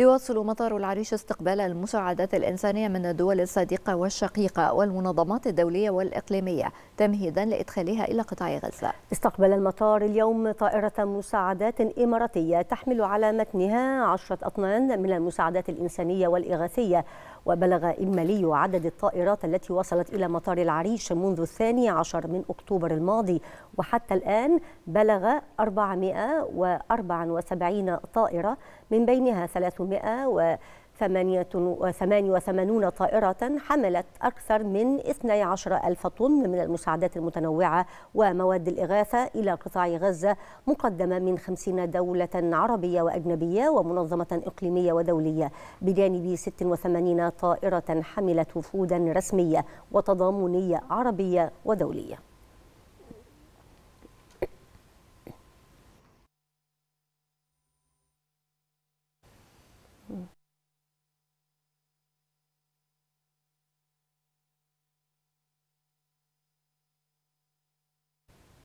يواصل مطار العريش استقبال المساعدات الإنسانية من الدول الصديقة والشقيقة والمنظمات الدولية والإقليمية تمهيدا لإدخالها إلى قطاع غزة استقبل المطار اليوم طائرة مساعدات إماراتية تحمل على متنها عشرة أطنان من المساعدات الإنسانية والإغاثية وبلغ إجمالي عدد الطائرات التي وصلت إلى مطار العريش منذ الثاني عشر من أكتوبر الماضي وحتى الآن بلغ 474 طائرة من بينها 300 188 طائرة حملت أكثر من 12 ألف طن من المساعدات المتنوعة ومواد الإغاثة إلى قطاع غزة مقدمة من 50 دولة عربية وأجنبية ومنظمة إقليمية ودولية بجانب 86 طائرة حملت وفودا رسمية وتضامنية عربية ودولية